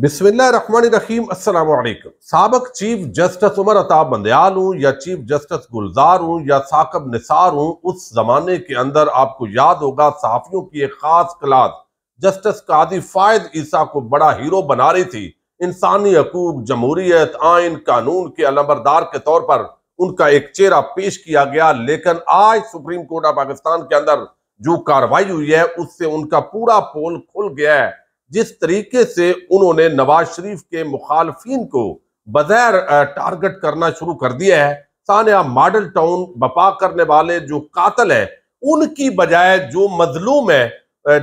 बिस्मिल्लाम असलकम सबक chief justice Umar Ata Bandial हूँ या चीफ जस्टिस गुलजार हूँ या साकब निसार हूँ उस जमाने के अंदर आपको याद होगा सहाफ़ियों की एक ख़ास क्लास जस्टिस कादी फायद ईसा को बड़ा हीरो बना रही थी इंसानी हकूक जमहूरियत आइन कानून के अलम्बरदार के तौर पर उनका एक चेहरा पेश किया गया लेकिन आज सुप्रीम कोर्ट ऑफ पाकिस्तान के अंदर जो कार्रवाई हुई है उससे उनका पूरा पोल खुल गया है जिस तरीके से उन्होंने नवाज शरीफ के मुखालफी को बगैर टारगेट करना शुरू कर दिया है सानिया मॉडल टाउन बपा करने वाले जो कातल है उनकी बजाय जो मजलूम है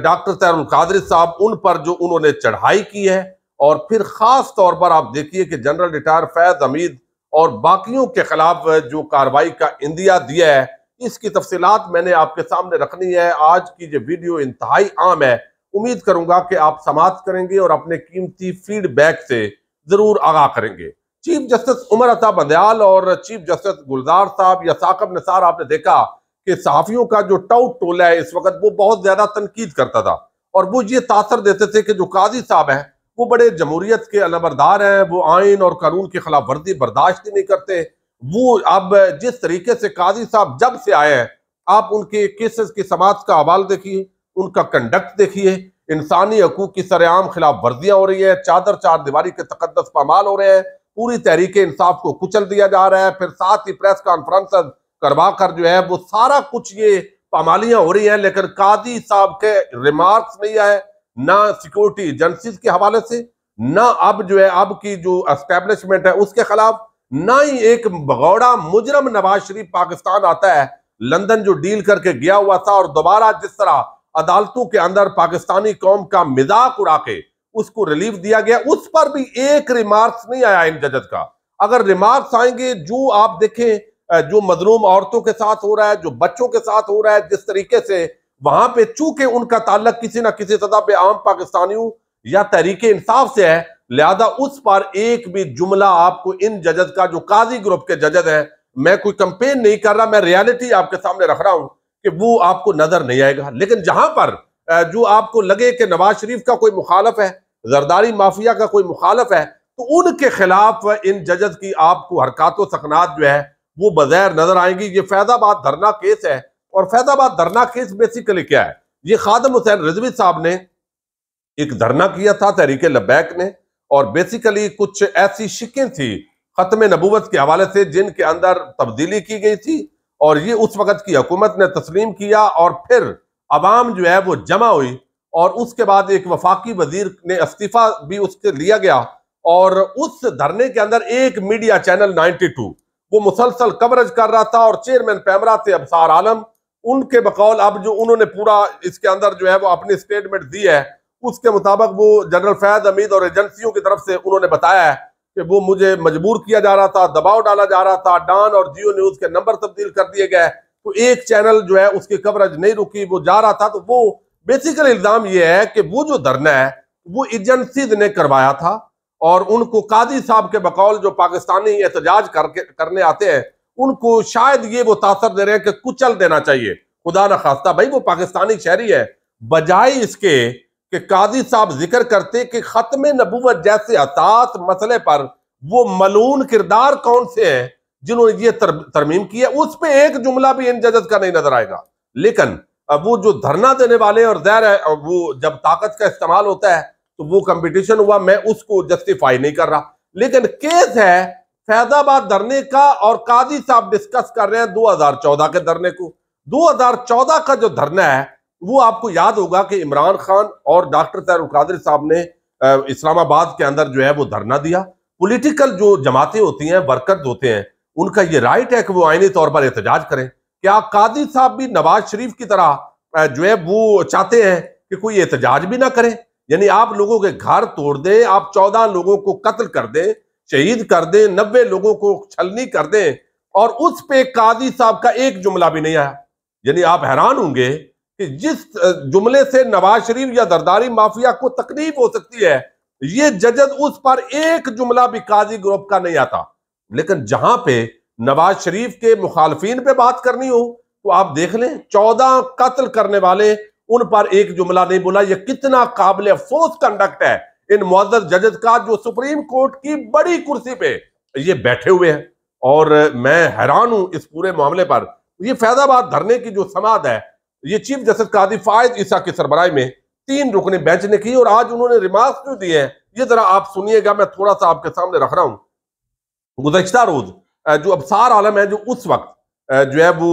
डॉक्टर तैरुल कादरी साहब उन पर जो उन्होंने चढ़ाई की है और फिर खास तौर पर आप देखिए कि जनरल रिटायर फैज हमीद और बाकियों के खिलाफ जो कार्रवाई का इंदिया दिया है इसकी तफसीत मैंने आपके सामने रखनी है आज की जो वीडियो इंतहाई आम है उम्मीद करूंगा कि आप समाप्त करेंगे और अपने कीमती फीडबैक से जरूर आगाह करेंगे चीफ जस्टिस उमर अता बंदयाल और चीफ जस्टिस गुलजार साहब या साकब निसार आपने देखा कि सहाफियों का जो टाउट टोला है इस वक्त वो बहुत ज्यादा तनकीद करता था और वो ये तासर देते थे कि जो काजी साहब हैं वो बड़े जमहूरियत के अलबरदार हैं वो आइन और कानून की खिलाफ वर्जी बर्दाश्त ही नहीं करते वो अब जिस तरीके से काजी साहब जब से आए हैं आप उनके केसेस की समाज का हवाल देखिए उनका कंडक्ट देखिए इंसानी हकूक की सरेआम खिलाफ वर्जियां हो रही है चादर चार दीवारी के तकदस पामाल हो रहे हैं पूरी तहरीक इंसाफ को कुचल दिया जा रहा है फिर साथ ही प्रेस कॉन्फ्रेंस करवा कर जो है वो सारा कुछ ये पामालियां हो रही हैं लेकिन कादी साहब के रिमार्क्स नहीं आए ना सिक्योरिटी एजेंसी के हवाले से ना अब जो है अब की जो एस्टेब्लिशमेंट है उसके खिलाफ ना ही एक भगौड़ा मुजरम नवाज शरीफ पाकिस्तान आता है लंदन जो डील करके गया हुआ था और दोबारा जिस तरह अदालतों के अंदर पाकिस्तानी कौम का मिजाक उड़ा के उसको रिलीफ दिया गया उस पर भी एक रिमार्क्स नहीं आया इन जजत का अगर रिमार्क्स आएंगे जो आप देखें जो मजलूम औरतों के साथ हो रहा है जो बच्चों के साथ हो रहा है जिस तरीके से वहां पे चूंकि उनका ताल्लक किसी ना किसी सतह पे आम पाकिस्तानियों या तहरीके इंसाफ से है लिहाजा उस पर एक भी जुमला आपको इन जजत का जो काजी ग्रुप के जजत है मैं कोई कंपेन नहीं कर रहा मैं रियालिटी आपके सामने रख रहा हूं कि वो आपको नजर नहीं आएगा लेकिन जहां पर जो आपको लगे कि नवाज शरीफ का कोई मुखालफ है जरदारी माफिया का कोई मुखालफ है तो उनके खिलाफ इन जजत की आपको हरकत सकनात जो है वो बगैर नजर आएंगी ये फैजाबाद धरना केस है और फैजाबाद धरना केस बेसिकली क्या है ये खादम हुसैन रिजवी साहब ने एक धरना किया था तहरीक लबैक ने और बेसिकली कुछ ऐसी शिकें थी खत्म नबूवत के हवाले से जिनके अंदर तब्दीली की गई थी और ये उस वक्त की हुकूमत ने तस्लीम किया और फिर आवाम जो है वो जमा हुई और उसके बाद एक वफाकी वजीर ने इस्तीफा भी उसके लिया गया और उस धरने के अंदर एक मीडिया चैनल 92 वो मुसलसल कवरेज कर रहा था और चेयरमैन पैमरा थे अबसार आलम उनके बकौल अब जो उन्होंने पूरा इसके अंदर जो है वो अपनी स्टेटमेंट दी है उसके मुताबिक वो जनरल फैज अमीद और एजेंसियों की तरफ से उन्होंने बताया है कि वो मुझे मजबूर किया जा रहा था दबाव डाला जा रहा था डान और जियो न्यूज के नंबर तब्दील कर दिए गए तो एक चैनल जो है उसकी कवरेज नहीं रुकी वो जा रहा था तो वो बेसिकल इल्जाम ये है कि वो जो धरना है वो एजेंसी ने करवाया था और उनको कादी साहब के बकौल जो पाकिस्तानी एहतजाज करके करने आते हैं उनको शायद ये वो तासर दे रहे हैं कि कुचल देना चाहिए खुदा न खास्ता भाई वो पाकिस्तानी शहरी है बजाय इसके कि काजी साहब जिक्र करते कि खत्म नबूवत जैसे असास मसले पर वो मलून किरदार कौन से हैं जिन्होंने ये तर, तरमीम की है उस पर एक जुमला भी इन जजत का नहीं नजर आएगा लेकिन वो जो धरना देने वाले और जहर है वो जब ताकत का इस्तेमाल होता है तो वो कंपटीशन हुआ मैं उसको जस्टिफाई नहीं कर रहा लेकिन केस है फैजाबाद धरने का और काजी साहब डिस्कस कर रहे हैं 2014 के धरने को 2014 का जो धरना है वो आपको याद होगा कि इमरान खान और डॉक्टर तैरुल कादिर साहब ने इस्लामाबाद के अंदर जो है वो धरना दिया पॉलिटिकल जो जमातें होती हैं वर्कर्स होते हैं उनका ये राइट है कि वो आइनी तौर पर एहतजाज करें क्या कादिर साहब भी नवाज शरीफ की तरह जो है वो चाहते हैं कि कोई एहतजाज भी ना करें यानी आप लोगों के घर तोड़ दें आप चौदह लोगों को कत्ल कर दें शहीद कर दें नब्बे लोगों को छलनी कर दें और उस पे कादी साहब का एक जुमला भी नहीं आया यानी आप हैरान होंगे जिस जुमले से नवाज शरीफ या दरदारी माफिया को तकलीफ हो सकती है ये जजद उस पर एक जुमला भी काजी ग्रुप का नहीं आता लेकिन जहां पे नवाज शरीफ के मुखालफिन पे बात करनी हो तो आप देख लें चौदह कत्ल करने वाले उन पर एक जुमला नहीं बोला यह कितना काबिल अफसोस कंडक्ट है इन मुआजत जजद का जो सुप्रीम कोर्ट की बड़ी कुर्सी पे ये बैठे हुए हैं और मैं हैरान हूं इस पूरे मामले पर ये फैजाबाद धरने की जो समाध है ये चीफ जस्टिस कादी फायद ईसा की सरबराई में तीन रुकने बेंच ने की और आज उन्होंने रिमार्क जो दिए हैं ये जरा आप सुनिएगा मैं थोड़ा सा आपके सामने रख रहा हूं गुजशत रोज जो अबसार आलम है जो उस वक्त जो है वो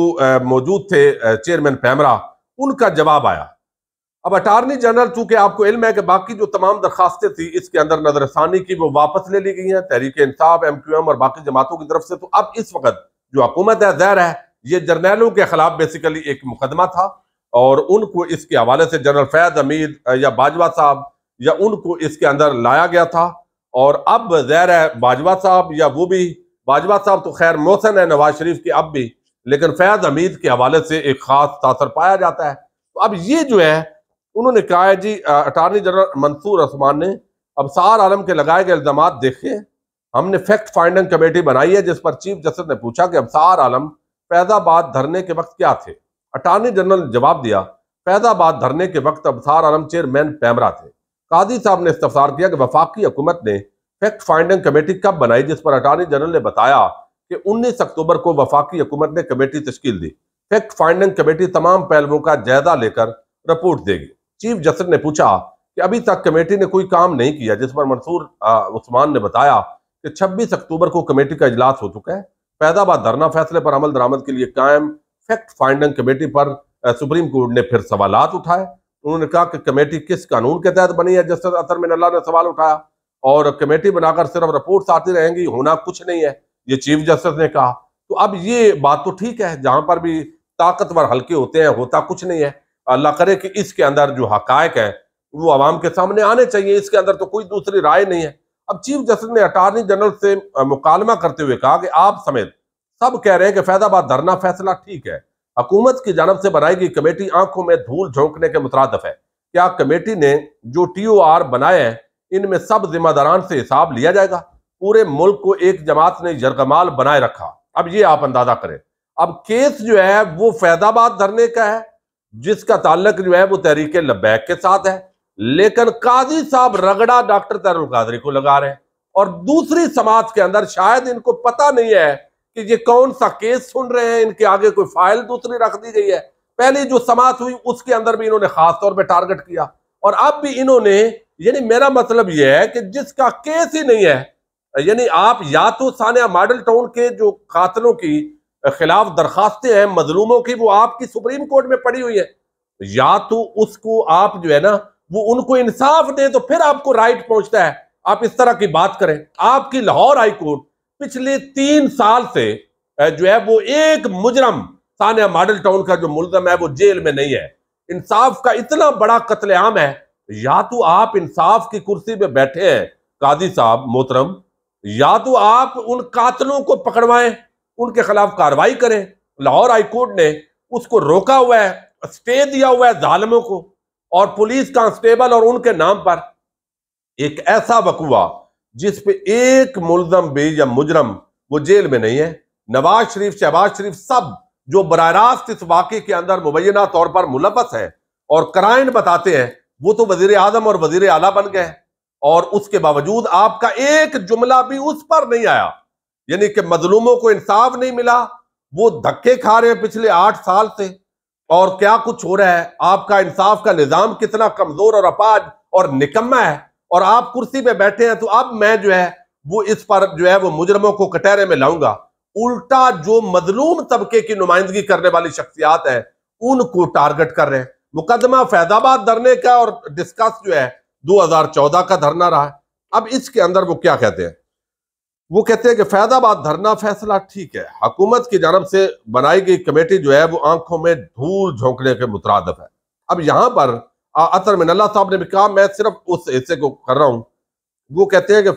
मौजूद थे चेयरमैन पैमरा उनका जवाब आया अब अटारनी जनरल चूंकि आपको इल्म है कि बाकी जो तमाम दरखास्तें थी इसके अंदर नजरसानी की वो वापस ले ली गई हैं Tehreek Insaf M Q M और बाकी जमातों की तरफ से तो अब इस वक्त जो हकूमत है जहर है ये जर्नैलों के खिलाफ बेसिकली एक मुकदमा था और उनको इसके हवाले से जनरल फैज हमीद या बाजवा साहब या उनको इसके अंदर लाया गया था और अब जहर है बाजवा साहब या वो भी बाजवा साहब तो खैर मोहसन है नवाज शरीफ के अब भी लेकिन फैज हमीद के हवाले से एक खास तासर पाया जाता है तो अब ये जो है उन्होंने कहा है जी अटारनी जनरल मंसूर रसमान ने अब सार आलम के लगाए गए इल्जाम देखे हमने फैक्ट फाइंडिंग कमेटी बनाई है जिस पर चीफ जस्टिस ने पूछा कि अब सार आलम फैजाबाद धरने के वक्त क्या थे अटॉर्नी जनरल ने जवाब दिया फैजाबाद धरने के वक्त अबसार आलम चेयरमैन पैमरा थे काजी साहब ने इस्तार किया कि वफाकी हुकूमत ने फैक्ट फाइंडिंग कमेटी कब बनाई जिस पर अटॉर्नी जनरल ने बताया कि 19 अक्टूबर को वफाकी हुकूमत ने कमेटी तश्कील दी फैक्ट फाइंडिंग कमेटी तमाम पहलुओं का जायजा लेकर रिपोर्ट देगी चीफ जस्टिस ने पूछा कि अभी तक कमेटी ने कोई काम नहीं किया जिस पर मंसूर उस्मान ने बताया कि 26 अक्टूबर को कमेटी का इजलास हो चुका है पैदाबाद धरना फैसले पर अमल दरामद के लिए कायम फैक्ट फाइंडिंग कमेटी पर सुप्रीम कोर्ट ने फिर सवाल उठाए उन्होंने कहा कि कमेटी किस कानून के तहत बनी है जस्टिस अतर मिन ने सवाल उठाया और कमेटी बनाकर सिर्फ रिपोर्ट्स आती रहेंगी होना कुछ नहीं है ये चीफ जस्टिस ने कहा तो अब ये बात तो ठीक है जहां पर भी ताकतवर हल्के होते हैं होता कुछ नहीं है अल्लाह करे कि इसके अंदर जो हकायक है वो आवाम के सामने आने चाहिए इसके अंदर तो कोई दूसरी राय नहीं है अब चीफ जस्टिस ने अटार्नी जनरल से मुकालमा करते हुए कहा कि आप समेत सब कह रहे हैं कि फैजाबाद धरना फैसला ठीक है हकूमत की जानब से बनाई गई कमेटी आंखों में धूल झोंकने के मुतरदफ है क्या कमेटी ने जो टी ओ आर बनाए हैं इनमें सब जिम्मेदारान से हिसाब लिया जाएगा पूरे मुल्क को एक जमात ने जरगमाल बनाए रखा अब ये आप अंदाजा करें अब केस जो है वो फैजाबाद धरने का है जिसका ताल्लक जो है वो तहरीक लबैक के साथ है लेकिन काजी साहब रगड़ा डॉक्टर तरुल कादरी को लगा रहे हैं और दूसरी समाज के अंदर शायद इनको पता नहीं है कि ये कौन सा केस सुन रहे हैं इनके आगे कोई फाइल दूसरी रख दी गई है पहले जो समाज हुई उसके अंदर भी इन्होंने खास तौर पर टारगेट किया और अब भी इन्होंने यानी मेरा मतलब यह है कि जिसका केस ही नहीं है यानी आप या तो सानिया मॉडल टाउन के जो कातलों की खिलाफ दरखास्तें हैं मजलूमों की वो आपकी सुप्रीम कोर्ट में पड़ी हुई है या तो उसको आप जो है ना वो उनको इंसाफ दे तो फिर आपको राइट पहुंचता है आप इस तरह की बात करें आपकी लाहौर हाईकोर्ट पिछले तीन साल से जो है वो एक मुजरम सानिया मॉडल टाउन का जो मुलजम है वो जेल में नहीं है इंसाफ का इतना बड़ा कत्लेआम है या तो आप इंसाफ की कुर्सी पे बैठे हैं काजी साहब मोहतरम या तो आप उन कातलों को पकड़वाएं उनके खिलाफ कार्रवाई करें लाहौर हाईकोर्ट ने उसको रोका हुआ है स्टे दिया हुआ है जालमों को और पुलिस कांस्टेबल और उनके नाम पर एक ऐसा वकुआ जिस पे एक मुलजम भी या मुजरम वो जेल में नहीं है नवाज शरीफ शहबाज शरीफ सब जो बर रास्त इस वाक्य के अंदर मुबैना तौर पर मुलबस है और क्राइन बताते हैं वो तो वजीर आजम और वजीर आला बन गए और उसके बावजूद आपका एक जुमला भी उस पर नहीं आया यानी कि मजलूमों को इंसाफ नहीं मिला वो धक्के खा रहे हैं पिछले आठ साल से और क्या कुछ हो रहा है आपका इंसाफ का निज़ाम कितना कमज़ोर और अपाज और निकम्मा है और आप कुर्सी पे बैठे हैं तो अब मैं जो है वो इस पर जो है वो मुजरमों को कटहरे में लाऊंगा उल्टा जो मजलूम तबके की नुमाइंदगी करने वाली शख्सियात है उनको टारगेट कर रहे हैं मुकदमा फैजाबाद धरने का और डिस्कस जो है 2014 का धरना रहा अब इसके अंदर वो क्या कहते हैं वो कहते हैं कि फैजाबाद धरना फैसला ठीक है हकूमत की जानब से बनाई गई कमेटी जो है वो आंखों में धूल झोंकने के मुतरदफ है अब यहां पर अतर मिन साहब ने भी कहा मैं सिर्फ उस हिस्से को कर रहा हूँ वो कहते हैं कि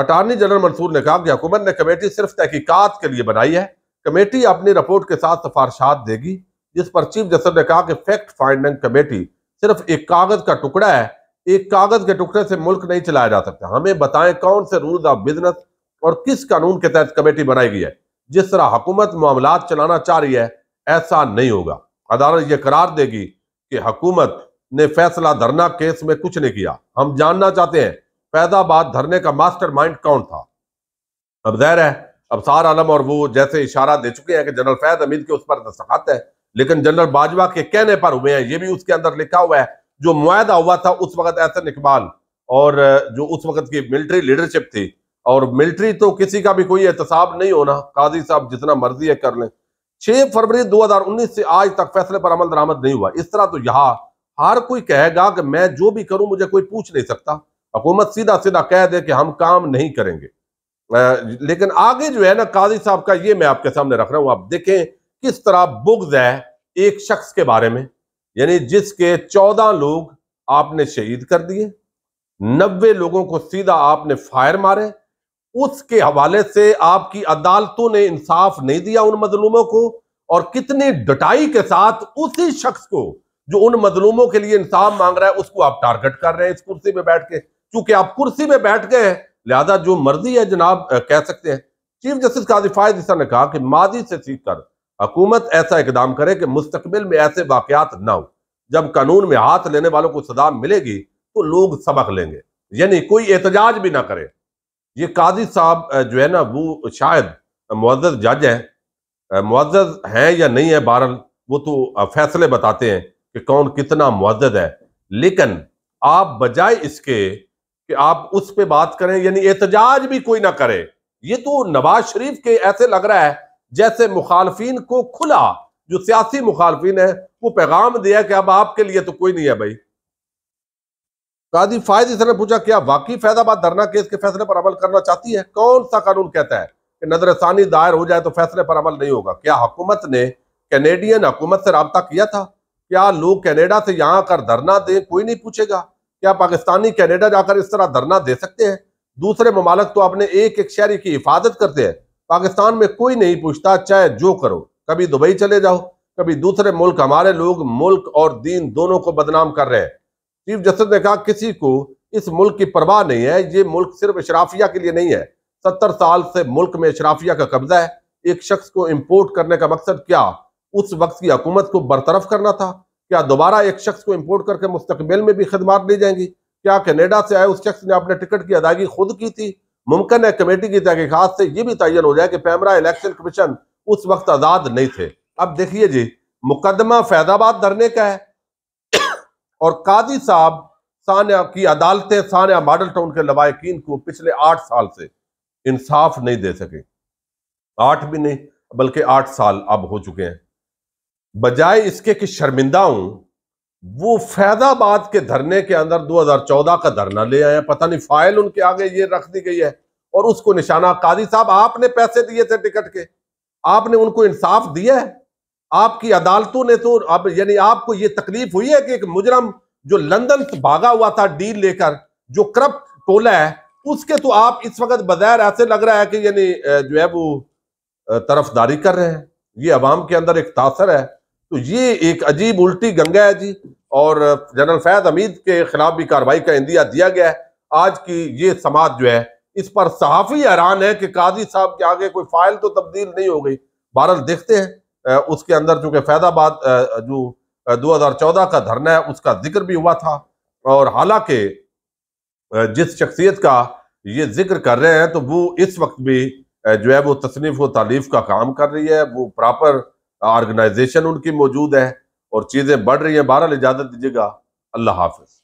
अटारनी जनरल मंसूर ने कहा कि हुकूमत ने कमेटी सिर्फ तहकीकत के लिए बनाई है कमेटी अपनी रिपोर्ट के साथ सिफारशात देगी जिस पर चीफ जस्टिस ने कहा कि फैक्ट फाइंडिंग कमेटी सिर्फ एक कागज का टुकड़ा है एक कागज के टुकड़े से मुल्क नहीं चलाया जा सकता हमें बताएं कौन से रूल्स ऑफ बिजनेस और किस कानून के तहत कमेटी बनाई गई है जिस तरह हुकूमत मामला चलाना चाह रही है ऐसा नहीं होगा अदालत यह करार देगी कि हुकूमत ने फैसला धरना केस में कुछ नहीं किया हम जानना चाहते हैं फैजाबाद धरने का मास्टर माइंड कौन था अब जहर है अब सार आलम और वो जैसे इशारा दे चुके हैं कि जनरल फैज अमीद के उस पर दस्तखत है लेकिन जनरल बाजवा के कहने पर हुए हैं ये भी उसके अंदर लिखा हुआ है जो मुआदा हुआ था उस वक्त एहसन इकबाल और जो उस वक्त की मिलिट्री लीडरशिप थी और मिलिट्री तो किसी का भी कोई एहतसाब नहीं होना काजी साहब जितना मर्जी है कर लें छह फरवरी 2019 से आज तक फैसले पर अमल दरामद नहीं हुआ इस तरह तो यहाँ हर कोई कहेगा कि मैं जो भी करूं मुझे कोई पूछ नहीं सकता हुकूमत सीधा सीधा कह दे कि हम काम नहीं करेंगे आ, लेकिन आगे जो है ना काजी साहब का ये मैं आपके सामने रख रहा हूं आप देखें किस तरह बुग्ज है एक शख्स के बारे में यानी जिसके चौदह लोग आपने शहीद कर दिए नब्बे लोगों को सीधा आपने फायर मारे उसके हवाले से आपकी अदालतों ने इंसाफ नहीं दिया उन मजलूमों को और कितनी डटाई के साथ उसी शख्स को जो उन मजलूमों के लिए इंसाफ मांग रहा है उसको आप टारगेट कर रहे हैं इस कुर्सी में बैठ के क्योंकि आप कुर्सी में बैठ गए हैं लिहाजा जो मर्जी है जनाब कह सकते हैं चीफ जस्टिस काजिफाइज ईसा ने कहा कि माजी से सीख कर हुकूमत ऐसा इकदाम करे कि मुस्तबिल में ऐसे वाकत ना हो जब कानून में हाथ लेने वालों को सजा मिलेगी तो लोग सबक लेंगे यानी कोई एहतजाज भी ना करे ये काजी साहब जो है ना वो शायद मुआजत जज हैं मुआजत हैं या नहीं है बहरल वो तो फैसले बताते हैं कि कौन कितना मुआजत है लेकिन आप बजाय इसके कि आप उस पर बात करें यानी एहतजाज भी कोई ना करे ये तो नवाज शरीफ के ऐसे लग रहा है जैसे मुखालफी को खुला जो सियासी मुखालफी है वो पैगाम दिया कि अब आपके लिए तो कोई नहीं है भाई काजी फायद इसने पूछा क्या वाकई फैजाबाद धरना केस के फैसले पर अमल करना चाहती है कौन सा कानून कहता है कि नजरसानी दायर हो जाए तो फैसले पर अमल नहीं होगा क्या हुकूमत ने कैनेडियन हुकूमत से रबता किया था क्या लोग कैनेडा से यहाँ आकर धरना दें कोई नहीं पूछेगा क्या पाकिस्तानी कैनेडा जाकर इस तरह धरना दे सकते हैं दूसरे ममालक तो अपने एक एक शहरी की हिफाजत करते हैं पाकिस्तान में कोई नहीं पूछता चाहे जो करो कभी दुबई चले जाओ कभी दूसरे मुल्क हमारे लोग मुल्क और दीन दोनों को बदनाम कर रहे हैं चीफ जस्टिस ने कहा किसी को इस मुल्क की परवाह नहीं है ये मुल्क सिर्फ अशराफिया के लिए नहीं है सत्तर साल से मुल्क में अशराफिया का कब्जा है एक शख्स को इम्पोर्ट करने का मकसद क्या उस वक्त की हकूमत को बरतरफ करना था क्या दोबारा एक शख्स को इम्पोर्ट करके मुस्तकबिल में भी खदमात ली जाएंगी क्या कनेडा से आए उस शख्स ने अपने टिकट की अदायगी खुद की थी मुमकिन है कमेटी की तहकीकत से ये भी तयन हो जाए कि पैमरा इलेक्शन कमीशन उस वक्त आज़ाद नहीं थे अब देखिए जी मुकदमा फैजाबाद धरने का है और काजी साहब सान्या की अदालतें सान्या मॉडल टाउन के लवाकिन को पिछले आठ साल से इंसाफ नहीं दे सके आठ भी नहीं बल्कि आठ साल अब हो चुके हैं बजाय इसके कि शर्मिंदा हूं वो फैजाबाद के धरने के अंदर 2014 का धरना ले आए पता नहीं फाइल उनके आगे ये रख दी गई है और उसको निशाना काजी साहब आपने पैसे दिए थे टिकट के आपने उनको इंसाफ दिया है आपकी अदालतों ने तो आप यानी आपको ये तकलीफ हुई है कि एक मुजरम जो लंदन से भागा हुआ था डील लेकर जो करप्ट टोला है उसके तो आप इस वक्त बगैर ऐसे लग रहा है कि यानी जो है वो तरफदारी कर रहे हैं ये अवाम के अंदर एक तासर है तो ये एक अजीब उल्टी गंगा है जी और जनरल फैज हमीद के खिलाफ भी कार्रवाई का इंदिया दिया गया है आज की ये समाज जो है इस पर सहाफ़ी हैरान है कि काजी साहब के आगे कोई फाइल तो तब्दील नहीं हो गई बहरल देखते हैं उसके अंदर चूंकि फैदाबाद जो 2014 का धरना है उसका जिक्र भी हुआ था और हालांकि जिस शख्सियत का ये जिक्र कर रहे हैं तो वो इस वक्त भी जो है वो तसनीफ व तालीफ का काम कर रही है वो प्रॉपर ऑर्गेनाइजेशन उनकी मौजूद है और चीज़ें बढ़ रही हैं बहरहाल इजाज़त दीजिएगा अल्लाह हाफिज़